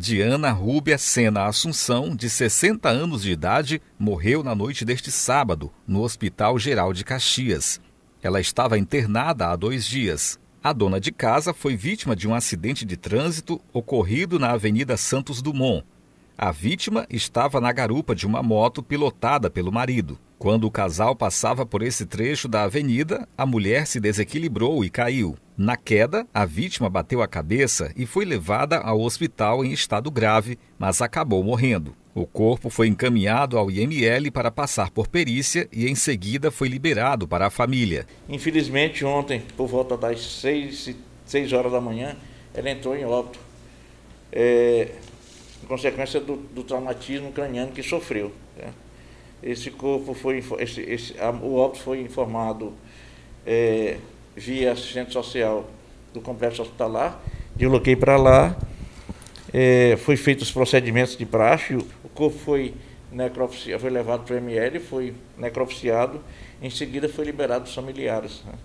Diana Rúbia Sena Assunção, de 60 anos de idade, morreu na noite deste sábado, no Hospital Geral de Caxias. Ela estava internada há dois dias. A dona de casa foi vítima de um acidente de trânsito ocorrido na Avenida Santos Dumont. A vítima estava na garupa de uma moto pilotada pelo marido. Quando o casal passava por esse trecho da avenida, a mulher se desequilibrou e caiu. Na queda, a vítima bateu a cabeça e foi levada ao hospital em estado grave, mas acabou morrendo. O corpo foi encaminhado ao IML para passar por perícia e em seguida foi liberado para a família. Infelizmente, ontem, por volta das 6, 6 horas da manhã, ela entrou em óbito, é, em consequência do, do traumatismo craniano que sofreu. Né? Esse corpo foi, esse, esse, o óbito foi informado é, via assistente social do complexo hospitalar, desloquei para lá, é, foi feito os procedimentos de praxe, o corpo foi, necropsiado, foi levado para o ML, foi necropsiado, em seguida foi liberado os familiares. Né?